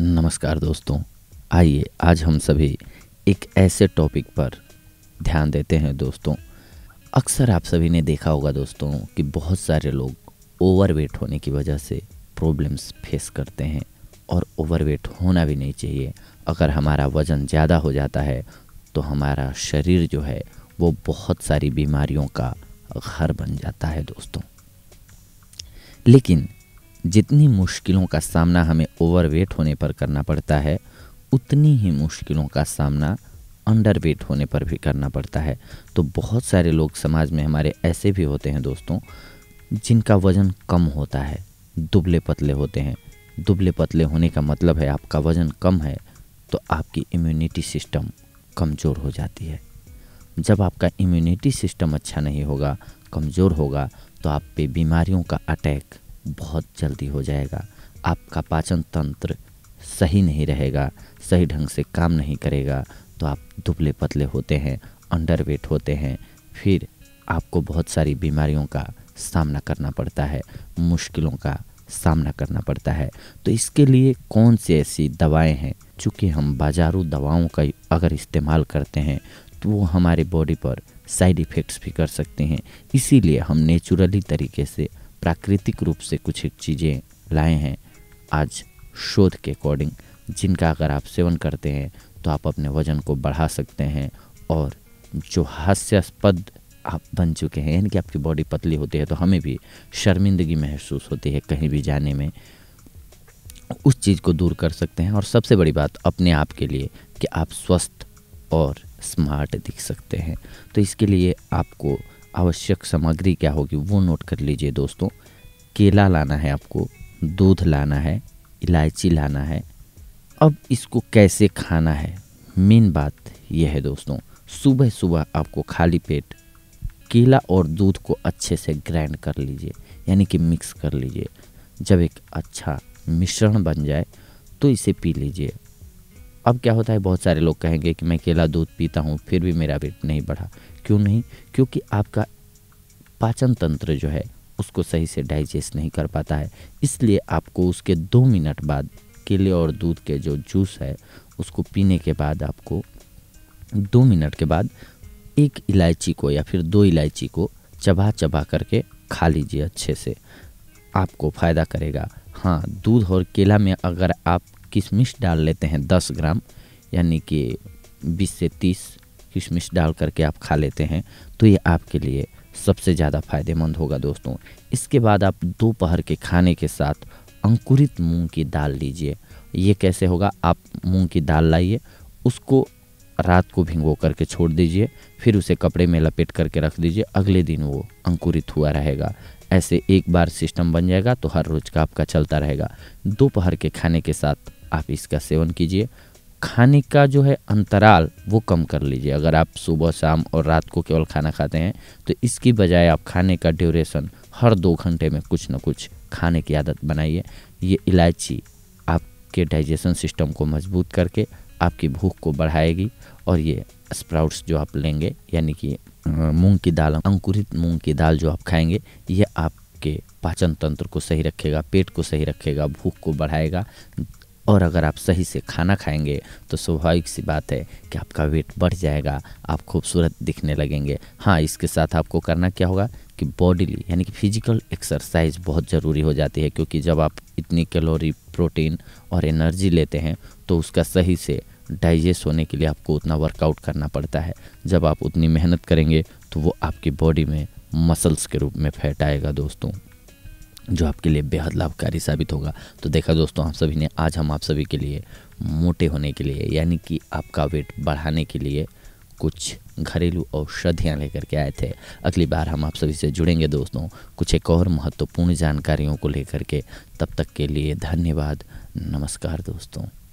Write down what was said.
नमस्कार दोस्तों आइए आज हम सभी एक ऐसे टॉपिक पर ध्यान देते हैं दोस्तों अक्सर आप सभी ने देखा होगा दोस्तों कि बहुत सारे लोग ओवरवेट होने की वजह से प्रॉब्लम्स फेस करते हैं और ओवरवेट होना भी नहीं चाहिए अगर हमारा वज़न ज़्यादा हो जाता है तो हमारा शरीर जो है वो बहुत सारी बीमारियों का घर बन जाता है दोस्तों लेकिन जितनी मुश्किलों का सामना हमें ओवरवेट होने पर करना पड़ता है उतनी ही मुश्किलों का सामना अंडरवेट होने पर भी करना पड़ता है तो बहुत सारे लोग समाज में हमारे ऐसे भी होते हैं दोस्तों जिनका वज़न कम होता है दुबले पतले होते हैं दुबले पतले होने का मतलब है आपका वज़न कम है तो आपकी इम्यूनिटी सिस्टम कमज़ोर हो जाती है जब आपका इम्यूनिटी सिस्टम अच्छा नहीं होगा कमज़ोर होगा तो आप पे बीमारियों का अटैक बहुत जल्दी हो जाएगा आपका पाचन तंत्र सही नहीं रहेगा सही ढंग से काम नहीं करेगा तो आप दुबले पतले होते हैं अंडर वेट होते हैं फिर आपको बहुत सारी बीमारियों का सामना करना पड़ता है मुश्किलों का सामना करना पड़ता है तो इसके लिए कौन सी ऐसी दवाएं हैं चूँकि हम बाजारू दवाओं का अगर इस्तेमाल करते हैं तो वो हमारे बॉडी पर साइड इफ़ेक्ट्स भी कर सकते हैं इसीलिए हम नेचुरली तरीके से प्राकृतिक रूप से कुछ एक चीज़ें लाए हैं आज शोध के अकॉर्डिंग जिनका अगर आप सेवन करते हैं तो आप अपने वजन को बढ़ा सकते हैं और जो हास्यास्पद आप बन चुके हैं यानी कि आपकी बॉडी पतली होती है तो हमें भी शर्मिंदगी महसूस होती है कहीं भी जाने में उस चीज़ को दूर कर सकते हैं और सबसे बड़ी बात अपने आप के लिए कि आप स्वस्थ और स्मार्ट दिख सकते हैं तो इसके लिए आपको आवश्यक सामग्री क्या होगी वो नोट कर लीजिए दोस्तों केला लाना है आपको दूध लाना है इलायची लाना है अब इसको कैसे खाना है मेन बात यह है दोस्तों सुबह सुबह आपको खाली पेट केला और दूध को अच्छे से ग्राइंड कर लीजिए यानी कि मिक्स कर लीजिए जब एक अच्छा मिश्रण बन जाए तो इसे पी लीजिए अब क्या होता है बहुत सारे लोग कहेंगे कि मैं केला दूध पीता हूँ फिर भी मेरा वेट नहीं बढ़ा क्यों नहीं क्योंकि आपका पाचन तंत्र जो है उसको सही से डाइजेस्ट नहीं कर पाता है इसलिए आपको उसके दो मिनट बाद केले और दूध के जो जूस है उसको पीने के बाद आपको दो मिनट के बाद एक इलायची को या फिर दो इलायची को चबा चबा करके खा लीजिए अच्छे से आपको फ़ायदा करेगा हाँ दूध और केला में अगर आप किशमिश डाल लेते हैं दस ग्राम यानी कि बीस से तीस किशमिश डाल करके आप खा लेते हैं तो ये आपके लिए सबसे ज़्यादा फायदेमंद होगा दोस्तों इसके बाद आप दोपहर के खाने के साथ अंकुरित मूंग की दाल लीजिए ये कैसे होगा आप मूंग की दाल लाइए उसको रात को भिंगो करके छोड़ दीजिए फिर उसे कपड़े में लपेट करके रख दीजिए अगले दिन वो अंकुरित हुआ रहेगा ऐसे एक बार सिस्टम बन जाएगा तो हर रोज़ का आपका चलता रहेगा दोपहर के खाने के साथ आप इसका सेवन कीजिए खाने का जो है अंतराल वो कम कर लीजिए अगर आप सुबह शाम और रात को केवल खाना खाते हैं तो इसकी बजाय आप खाने का ड्यूरेशन हर दो घंटे में कुछ ना कुछ खाने की आदत बनाइए ये इलायची आपके डाइजेशन सिस्टम को मजबूत करके आपकी भूख को बढ़ाएगी और ये स्प्राउट्स जो आप लेंगे यानी कि मूंग की दाल अंकुरित मूंग की दाल जो आप खाएंगे ये आपके पाचन तंत्र को सही रखेगा पेट को सही रखेगा भूख को बढ़ाएगा और अगर आप सही से खाना खाएंगे तो स्वाभाविक सी बात है कि आपका वेट बढ़ जाएगा आप खूबसूरत दिखने लगेंगे हाँ इसके साथ आपको करना क्या होगा कि बॉडीली यानी कि फिजिकल एक्सरसाइज बहुत ज़रूरी हो जाती है क्योंकि जब आप इतनी कैलोरी प्रोटीन और एनर्जी लेते हैं तो उसका सही से डाइजेस्ट होने के लिए आपको उतना वर्कआउट करना पड़ता है जब आप उतनी मेहनत करेंगे तो वो आपकी बॉडी में मसल्स के रूप में फैट आएगा दोस्तों जो आपके लिए बेहद लाभकारी साबित होगा तो देखा दोस्तों हम सभी ने आज हम आप सभी के लिए मोटे होने के लिए यानी कि आपका वेट बढ़ाने के लिए कुछ घरेलू औषधियाँ लेकर के आए थे अगली बार हम आप सभी से जुड़ेंगे दोस्तों कुछ एक और महत्वपूर्ण जानकारियों को लेकर के तब तक के लिए धन्यवाद नमस्कार दोस्तों